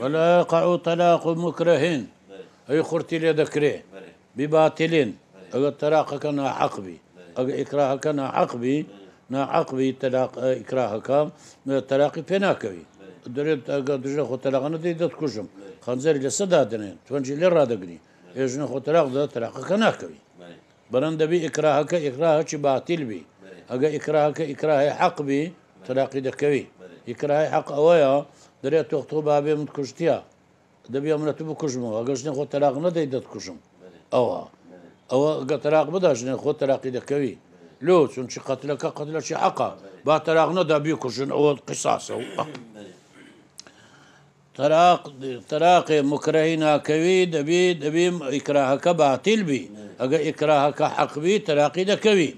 ولا يقع طلاق مكره أي خرتي ذكري بباطل أو الطلاق كان عقبي أو إكراه كان عقبي نا عقبي طلاق إكراه كان طلاق بيناكوي دريت درجة خو طلاق أنا ديت كوجم خنزير لي دنين تونجي لي دقني ايش خو طلاق ذا طلاق كناكوي بلند بي إكراهك إكراهك باطل بي اكراه إكراهك إكراه حق بي طلاق دكوي إكراه حق أويا تو دەرێت تۆ تۆ بابێ من تو بکشم و اگر خود تراق منەت بکوژمەوە کشم آوا آوا اگر تراق بده ئەوە خود تراقی بداژنێ خۆ تەراقی دەکەوی قتل که قتل قەتلەکی عقا با تراق تەراق نەدا بیکوژن ئەوە قساسە و تەراقێ مکرەهی ناکەوی دەبی دەبیم ئیکراهەکە باتیلبی ئەگە ئیکراهەکە حەقبی تەراقی دەکەوی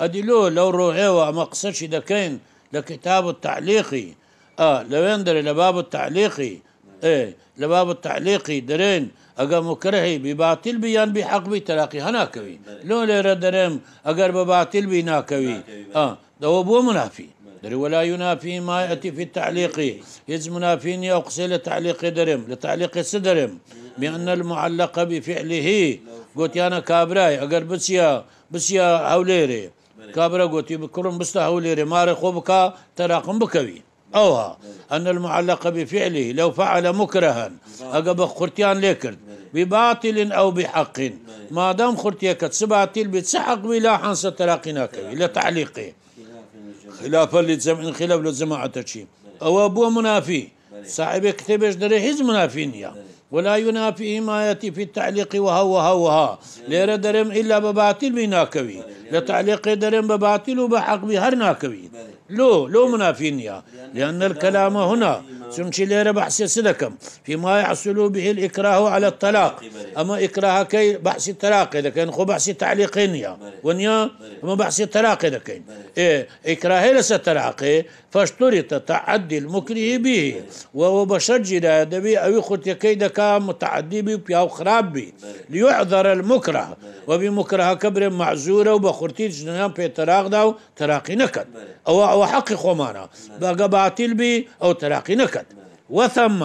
ئەدی لۆ لەو ڕۆهێوە ئەمە قسەشی دەکەین لە کتاب و التعليقي اه لو يندري لباب التعليقي ايه لباب التعليقي درين اگر مكرهي بباطل بيان بحق بي تلاقي هناكوي لو لير درم اگر بباطل باطل ناكوي اه دو بو منافي دري ولا ينافي ما ياتي في التعليق يز منافيني او قسي لتعليق درم لتعليق صدرم بان المعلق بفعله قلت انا كابراي اگر بسيا بسيا هوليري كابرا قلت بكرم بستا هوليري ماري خوبكا تراقم بكوي أو أن المعلق بفعله لو فعل مكرها أقب خرتيان ليكرد بباطل أو بحق ما دام خرتيك سباتيل بتسحق بلا حنسة تلاقيناك إلى تعليقه خلافا للزمع خلاف للزماعة تشي أو أبو منافي صاحب كتبش دري هز منافين ولا ينافيه ما يأتي في التعليق وهو وهو وها ليرى درم إلا بباطل بناكوي لتعليق درم بباطل وبحق بهر ناكوي لو لو منافين يا لأن الكلام هنا سمشي ليرة بحث سلكم فيما يحصل به الإكراه على الطلاق أما إكراه كي بحث الطلاق كان خو بحث تعليقين يا ونيا أما بحث الطلاق كان إيه إكراه ليس الطلاق إيه، فاشترط تعدي المكره به وهو بشجي لا دبي أو يخط يكيد كام متعدي بي أو خراب بي ليعذر المكره وبمكره كبر معزوره وبخرتي جنان في طلاق داو تراقي نكد أو او وحقق ومانا بقى باطل بي أو تلاقي نكد وثم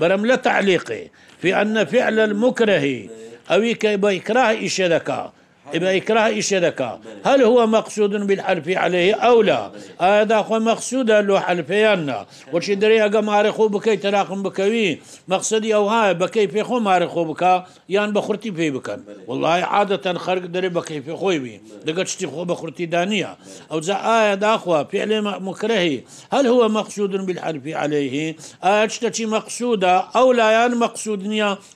برم تعليقي في أن فعل المكره أو إكراه إشدكا يبقى يكره يشركها هل هو مقصود بالحلف عليه أو لا هذا هو مقصود له حلفيانا وش دري أجا ماري خوبك يتراكم بكوي مقصدي أو هاي بكي في خو ماري بكا يان بخرتي في بكا والله عادة خرق دري بكي في خوي بي دقت شتي خو بخرتي دانية أو زا آية داخوة فعل مكرهي هل هو مقصود بالحلف عليه آية أشتتي مقصودة أو لا يان مقصود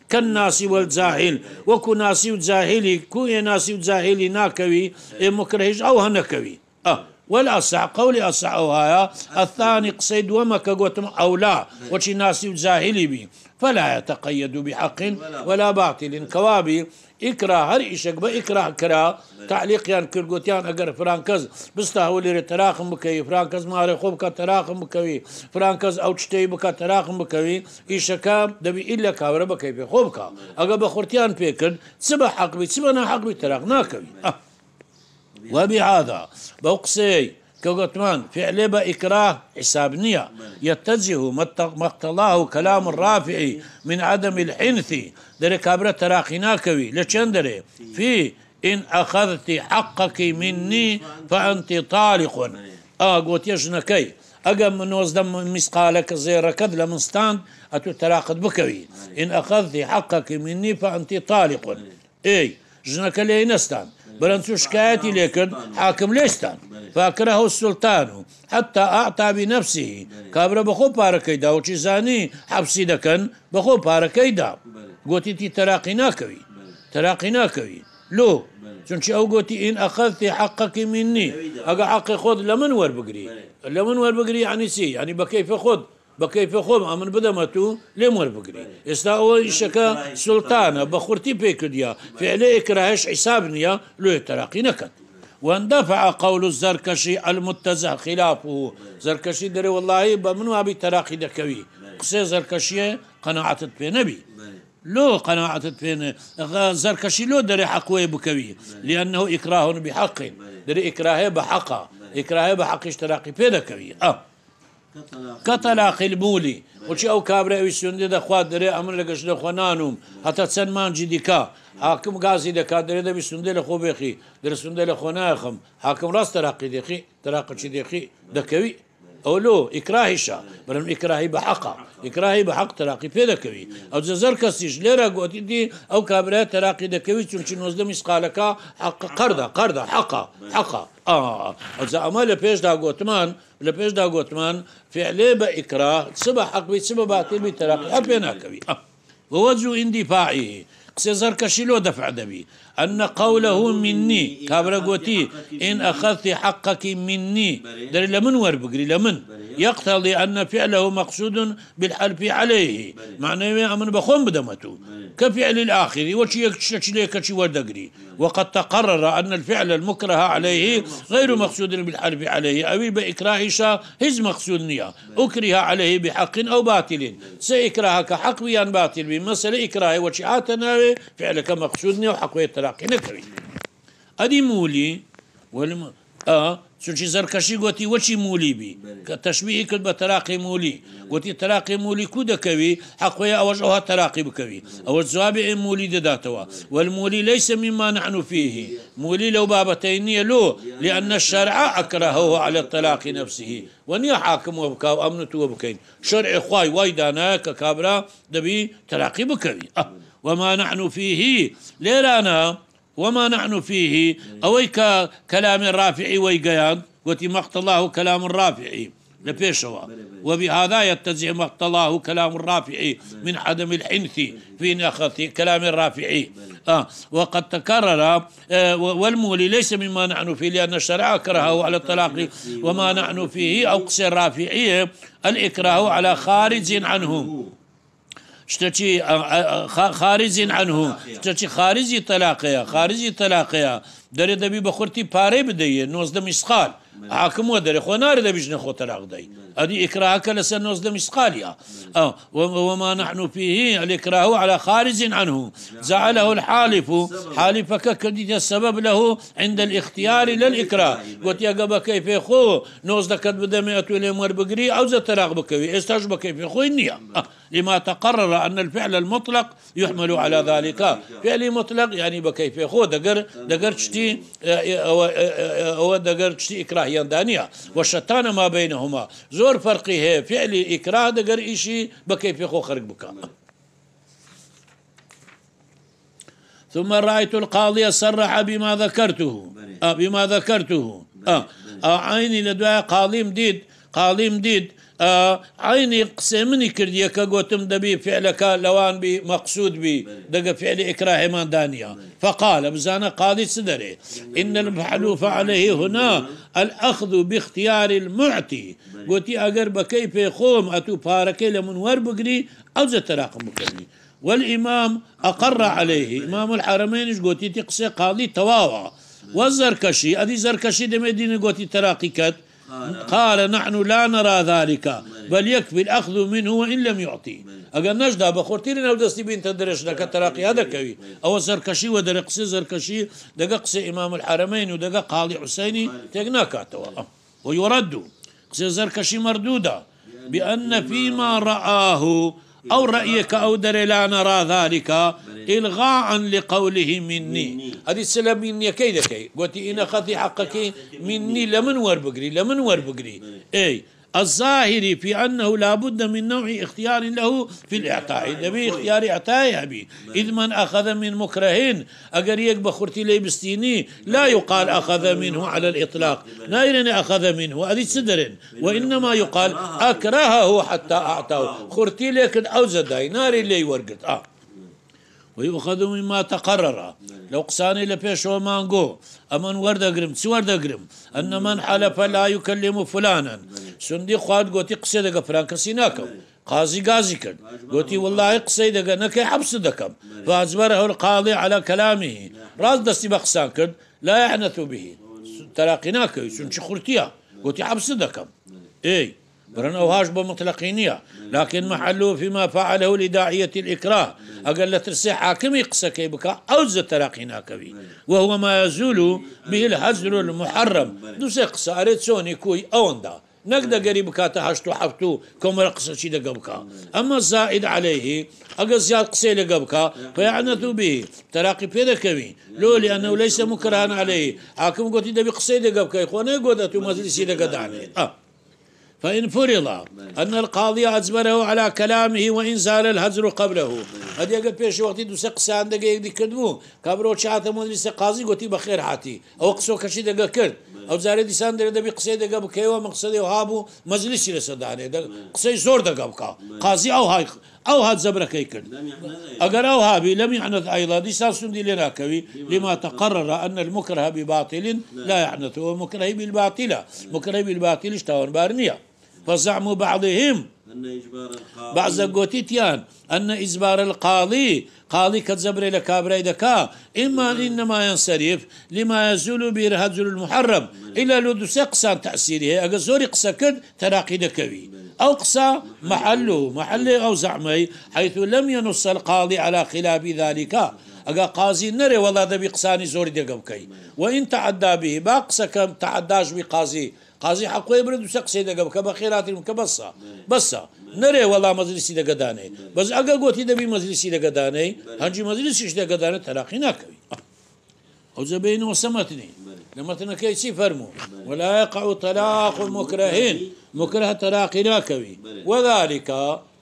كالناس والزاهل وكو ناسي وزاهلي كو ناسي جاهلي ناكوي مكرهش او هنكوي اه والأصع قولي أصع أو هايا الثاني قصيد وما كقوتم أو لا وشي ناس وزاهلي بي فلا يتقيد بحق ولا باطل كوابي إكره هر إشك بإكراه كرا تعليق يان كرغوتيان أقر فرانكز بستهول ري تراخم بكوي فرانكز ما رخو بك تراخم بكوي فرانكز أو تشتي بك تراخم بكوي إشكا دبي إلا كابر بكوي في خوبك أقر بخورتيان بيكن سبا حق بي سبا نا حق بي تراخ ناكوي أه. وبهذا بوقسي كغتمان فعل بإكراه حساب نية يتجه ما اقتضاه كلام الرافع من عدم الحنث دري كابرة تراقيناكوي لشندري في إن أخذت حقك مني فأنت طالق آه يجنكي أقم من وزدم مسقالك زي ركض لمنستان أتو تراقد بكوي إن أخذت حقك مني فأنت طالق إي جنك لي نستان برنسو شكايتي لكن حاكم ليستان فاكره السلطان حتى أعطى بنفسه كابرا بخو باركيدا وشي زاني حبسي دكن بخو باركيدا قوتي تي تراقي ناكوي تراقي ناكوي لو او قوتي إن أخذت حقك مني أقا حقي خذ لمن لە بقري لمن لە بقري يعني سي يعني بكيف خۆت بكيف خۆمان من بدەمەت ماتو لێم بقري ئێستا ئەوە ئیشەکە سلتانە بە خورتی پێکردیا فعلە ئێکراهش حیساب نییە لو تەراقی نكت واندفع قول الزركشي المتزع خلافه زركشي دري والله بمنو ابي تراقي دكوي قصي زركشي قناعتت في نبي لو قناعتت في زركشي لو دري حقوي بكوي لانه اكراه بحق دري اكراهه بحقه اكراهه بحق اشتراقي في دكوي اه كطلاق المولي وشي او كابرا ويسون دي دخوا دري امر لكش دخوا نانوم حتى تسن مانجي ديكا حاكم غازي دكا دري دبي سون دي لخو بيخي درسون دي لخو ناخم حاكم راس تراقي ديخي تراقي شي ديخي دكوي لو اكراهي شا بل اكراهي بحقا اكراهي بحق تراقي پیدا كوي او زر كسيش ليرا گوتی دي او دا كوي دەکەوی چونچە نۆزدەمی اسقالكا حق قردا قردا حقا حقا آه. او لە پێشدا گوتمان لە پێشدا دا فعلێ بە فعلي با اكراه سبا حق بي سبا باطل بي تراقي ناکەوی وەوەجو ئیندی پاعی قسێ سيزر لۆ دفع دبي أن قوله مني قوتي إن أخذت حقك مني در لمن وربقري لمن يقتضي أن فعله مقصود بالحلف عليه معنى أمن بخون بدمته كفعل الآخر وشي يكتش ليك وردقري وقد تقرر أن الفعل المكره عليه غير مقصود بالحلف عليه أو بإكراهش هز مقصود نيا أكره عليه بحق أو باطل سإكراهك حق بيان باطل بمسألة إكراه عاتنا فعلك مقصود نيا وحق ويترى عراقی نکەوین ئەدی مولی آه، سوچی زەرکەشی گوتی زركشي قوتي وشي مولي بي کرد بە تەراقی مولی گوتی تەراقی مولی کو دەکەوی حقۆی تراقي ئەوها تەراقی بکەوی ئەوە جوابی مولی ليس مما نحن فيه مولي لو بابتين لو لأن الشرع أكرهه على الطلاق نفسه وني حاكم وبكا وامنته وبكين شرع خواي انا ككابرا دبي تراقي بكوي أه. وما نحن فيه ليرانا وما نحن فيه أويك كلام الرافعي ويقيان وتي مقت الله كلام الرافعي لبيشوا وبهذا يتزع مقت الله كلام الرافعي من عدم الحنث في نخث كلام الرافعي آه وقد تكرر آه والمولي ليس مما نحن فيه لأن الشرع أكرهه على الطلاق وما نحن فيه أو قصر الرافعي الإكراه على خارج عنهم شتشي خارج عنه شتشي خارجي طلاقيا خارجي طلاقيا دري دبي بخورتي باري بدي نوزد مشخال حاكم ودر خو نار لبجن خو طلاق دي هذه إكراهك لسنوز لمسقاليا أو وما نحن فيه الإكراه على خارج عنه جعله الحالف حالفك كديد السبب له عند الاختيار للإكراه وتيا قبا كيف خو نوز لكد بدمئت ولمر بقري أو زي طلاق بكوي استاج بكيف خو النية لما تقرر أن الفعل المطلق يحمل على ذلك فعل مطلق يعني بكيف خو دقر دقر تشتي أو دقر تشتي إكراه اكراه يندانيا والشتان ما بينهما زور فرقي هي فعل اكراه دقر إشي بكيف يخو خرق بكا ثم رأيت القاضي صرح بما ذكرته آه، بما ذكرته آه, آه عيني لدواء قاضي مديد قاضي مديد عيني قسمني کردیە كقوتم دبي دەبی فعلەکە بي مقصود بي دق فعل إكراه ما دانيا فقال بزانا قاضي صدري إن المحلوف عليه هنا الأخذ باختيار المعتي قوتي أقر بكيف پێخۆم أتو باركي لە من أو ئەوجە تەراقم والإمام أقر عليه إمام الحرمين قوتي تقصي قاضي تواوى والزركشي أدي زركشي دمدين قوتي تراقي كات قال نحن لا نرى ذلك بل يكفي الأخذ منه وإن لم يعطي أقل نجدا بخورتي لنا ودستي بين تدرش لك تراقي هذا كوي أو زركشي ودر قصي زركشي دقا قصي إمام الحرمين ودق قاضي حسيني كاتوا ويرد قصي زركشي مردودة بأن فيما رآه أو رأيك أودر لا نرى ذلك إلغاء لقوله مني هذه السلام مني كي قلت إن خذي حقك مني لمن ور بقري لمن ور بقري أي الظاهر في أنه لا بد من نوع اختيار له في الإعطاء إذا به اختيار إعطاء به نعم. إذ من أخذ من مكره أجر يك بخورتي لي بستيني لا يقال أخذ منه على الإطلاق نايرن أخذ منه هذه صدر وإنما يقال أكرهه حتى أعطاه خورتي لك أو زداي ناري لي ورقت آه ويؤخذ مما تقرر نعم. لو قساني لبيش ومانقو أمن ورد أقرم سي ورد أقرم أن من حلف لا يكلم فلانا نعم. سندي خواد قوتي قصيدة دقا فرانكسي ناكو نعم. قاضي قاضي كد قوتي والله قصيدة نكي حبس دكم فأجبره القاضي على كلامه راز دستي بقسان كد لا يعنث به تلاقيناك سنشي خرتيا قوتي حبس دكم اي برنوهاش بمطلقي نية لكن محله فيما فعله لداعية الإكراه أقل ترسي حاكم يقسى كيبكا أو زتراقينا كبي وهو ما يزول به الهزل المحرم دوس يقسى أريد سوني كوي أوندا نقدر قريب كاتا هشتو حفتو كم رقصة شي دقبكا أما الزائد عليه أقل زياد قصي لقبكا فيعنت به تراقي بيدا كبي لو لأنه ليس مكرها عليه حاكم قلت دبي قصي لقبكا إخوانا قدتو مجلسي لقدعني آه فإن فرض أن القاضي أجبره على كلامه وإن زال الهجر قبله هذا يقول بيش وقتي دو قسان دقا يقدي كدبو كابرو شاعتا مدرسة قاضي قوتي بخير حاتي أو قصو كشي دقا كرد أو زاري ديسان دري دبي قصي دقا بكيوا مقصدي وهابو مجلسي لسداني قصي زور دقا بكا قاضي أو هاي او هاد زبرة كي كرد أقر او هابي لم يحنث ايضا دي ساسون دي لناكوي لما تقرر ان المكره بباطل لا يحنث هو مكره بالباطله مكره بالباطل اشتاون بارنيه فزعم بعضهم بعض إجبار القاضي بعض قاڵی أن إجبار القاضي قاضي کابرای دەکا ئیمانی نەمایان نعم. سەریف لیمایە زول و بیر هەجل نعم. لو دوسێ قسان تاسیری هەیە ئەگە زۆری قسە کرد محله أو ئەو محل أو زعمي حيث لم ينص القاضي على خلاف ذلك أقا قاضي نري والله دەبی قسانی زوري دەگە نعم. وإن تعدى تعدا به با كم تعداش بقاضي قاضي حقوي برد وسق سيدا قب كما خيرات كبصة بصة نري والله مجلس دا قداني بس أقا قوتي دبي مجلس دا قداني هنجي ايش دا قداني تلاقي ناكوي أو زبين وسمتني لما تنكيسي فرمو ولا يقع طلاق المكرهين مكره طلاق ناكوي وذلك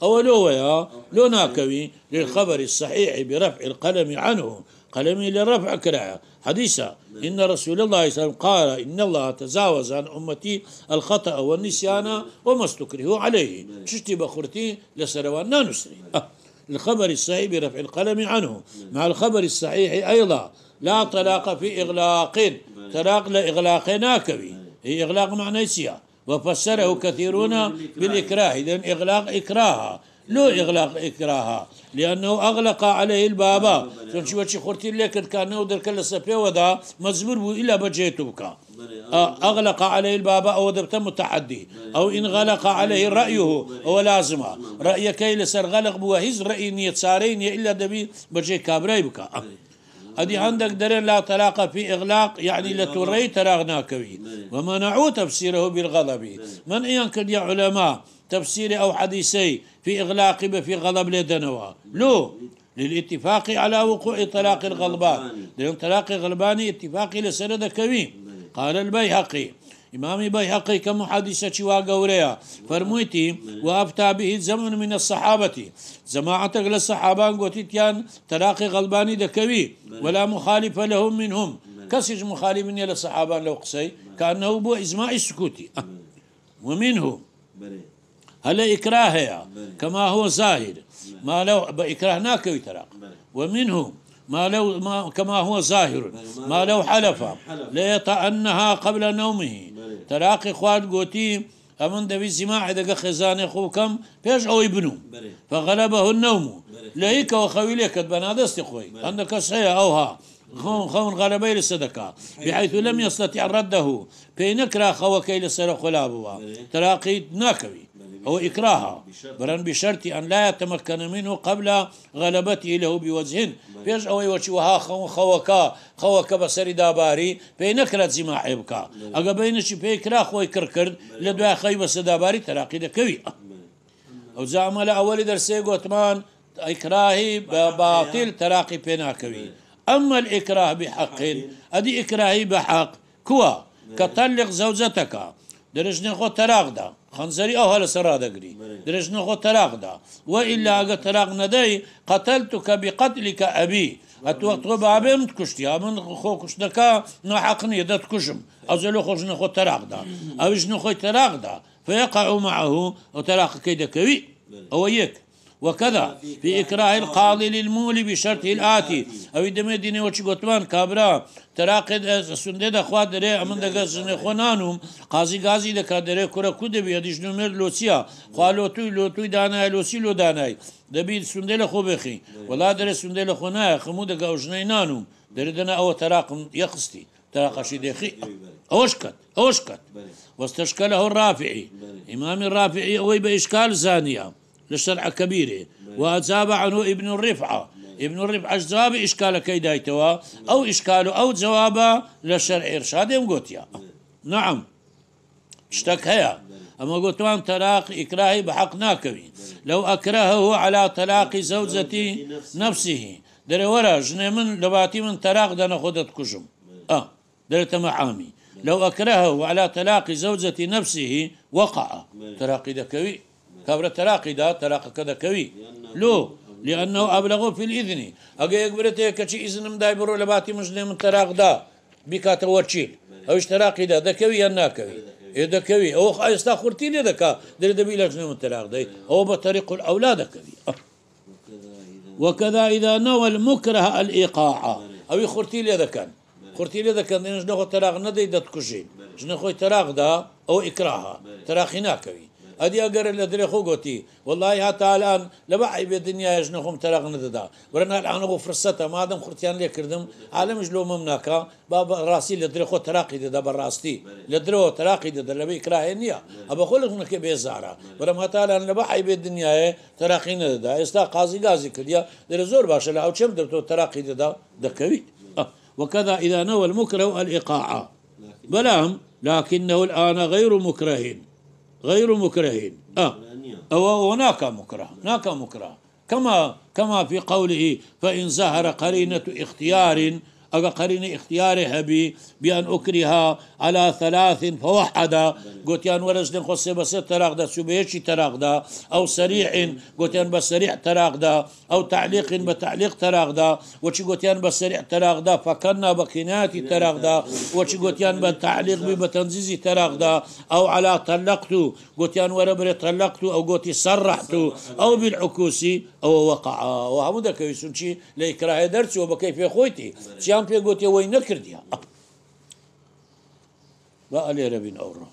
لو ويا لو ناكوي للخبر الصحيح برفع القلم عنه قلمي للرفع كراعه حديثه إن رسول الله صلى الله عليه وسلم قال إن الله تزاوز عن أمتي الخطأ والنسيان وما استكرهوا عليه شتي بخورتي لسروان نانسري أه. الخبر الصحيح برفع القلم عنه مع الخبر الصحيح أيضا لا طلاق في إغلاق طلاق لإغلاق ناكبي هي إغلاق معنى نسيا وفسره كثيرون بالإكراه إذن إغلاق إكراها لو إغلاق إكراها لأنه أغلق عليه الباب شون شو وشي خورتي لك كان نودر كل سبي ودا مزبور بو إلا بجيتو بكا آه، أغلق عليه الباب أو دبت متحدي أو إن غلق عليه رأيه أو لازمه رأيك سر غلق بوهيز رأي نيت سارين إلا دبي بجي كابري بكا ادي عندك درين لا طلاق في اغلاق يعني لتري تراغنا كوي نعم. ومنعوا تفسيره بالغضب نعم. من ينكر يا علماء تفسيري او حديثي في اغلاق في غضب لدنوا لو للاتفاق على وقوع طلاق الغلبان نعم. لأن طلاق الغلباني اتفاق لسند كوي قال البيهقي إمام بيهقي كمحادثة شوا قوريا فرمويتي وأفتى به زمن من الصحابة جماعة للصحابان قوتيتيان تلاقي غلباني دكوي ولا مخالف لهم منهم كسج مخالف من يلا لو قسي كأنه بو إجماع السكوتي أه. ومنه هل إكراه كما هو ظاهر ما لو بإكراه ناكوي تراق ومنه ما لو ما كما هو ظاهر ما لو حلف ليطأنها قبل نومه تراقي خوات قوتيم ئەمن دوي سماع دەگە خێزانێ خوكم بيش او ابنو فغلبه النوم لهيك وخويلك هیکەوە خەوی عندك بەنادەستی خۆی خون غلبي للصدقة بحيث لم أيوة. يستطع رده بينكرا خوكي سر خلابوا تراقي ناكوي هو إكراها برن بشرط أن لا يتمكن منه قبل غلبته له بوجه بيج أو يوشوها خون خوكا خوكا بسر داباري زي زما حبكا أقا بينش بيكرا خوي كركرد لدوا خي بس داباري تراقي دكوي أو زعما لأول درسي قوتمان إكراهي باطل تراقي بيناكوي أما الإكراه بحق أدي إكراهي بحق كوا كطلق زوجتك درجنا خو تراغ خنزري أو هلا سرادة قري درجنا خو تراغ وإلا أجا تراغ ندي قتلتك بقتلك أبي أتوقت غب من تكشتي أمن خو كشتك نحقني ده تكشم أزلو خو جنا خو تراغ أو جنا خو تراغ فيقع معه وتراغ كيدكوي أو يك وكذا في إكراه القاضي للمولي بشرطه الآتي أو دمي ديني وشي قطوان كابرا تراقد سندد أخوات دري امن ده گزنه خونانم قاضي گازی ده كورا کرا کود بیا دیش نمر لوسيا خوا لوتوی لوتوی دانای لوسی لو داناي دبي سندل خو بخي ولا دري سندل لخو خمو ده گوجنه نانهم دري دنا او تراقم يخستي تراقشي دخي أوشكت أوشكت واستشكله الرافعي إمام الرافعي أوي بإشكال زانية للشرع كبيرة وأجاب عنه ابن الرفعة ابن الرفعة جواب إشكال كيدايتوا أو إشكاله أو جواب للشرع إرشاد قوتيا نعم اشتك هيا أما قلت وان طلاق إكراهي بحق ناكوي لو أكرهه على طلاق زوجتي نفسه دري ورا جني من لباتي من طلاق دانا خودت كجم آه دري تمعامي لو أكرهه على طلاق زوجتي نفسه وقع طلاق دكوي كبر تراقي دا تراق كذا كوي لو لأنه أبلغ في الإذن أجي يقبرته كشي إذن مداي برو لباتي مجنة من تلاق دا بكات ورشيل أوش تراقي دا ذا كوي أنا كوي إذا إيه كوي أو خايستا خورتين إذا كا دل دبي لجنة من تلاق دا أو بطريق الأولاد كوي أه. وكذا إذا نوى المكره الإيقاع أو لي إذا كان لي إذا كان إنش نخو تراق ندي دا تكشين نخو تراق دا أو إكراها تراخي ناكوي ادي اگر لدري خو قوتي والله حتى الان لبعي بدنيا يجنخم تلغن ددا ورنا الان غو فرصته ما دام خرتيان لي كردم عالم جلو ممناكا باب راسي لدري خو تراقي ددا براستي لدري تراقي ددا لبي كراهنيا ابا خلق منك بي زارا ورما حتى الان لبعي بدنيا تراقي ددا استا قازي غازي كديا زور باش لا او چم درتو تراقي ددا دكوي آه. وكذا إذا نوى المكره الإيقاع بلام لكنه الآن غير مكره غير مكرهين آه. أو هناك مكره هناك مكره كما كما في قوله فإن ظهر قرينة اختيار اختياري هبي بأن أكرها على ثلاث فوحدا قلت يان ورزن خصي بس تراغ دا سبيشي تراغ دا أو سريع قلت يان بسريع تراغ دا أو تعليق بتعليق تراغ دا وشي قلت يان بسريع تراغ دا فكنا بقناتي تراغ دا وشي قلت يان بتعليق بتنزيزي تراغ دا أو على طلقت قلت يان وربري طلقت أو قلت صرحت أو بالعكوسي أو وقع وهمدك يسون شي لإكراه درسي وبكيف خويتي پێ گوتیەوەی نەکردیا با لێرە بین ئەوڕۆ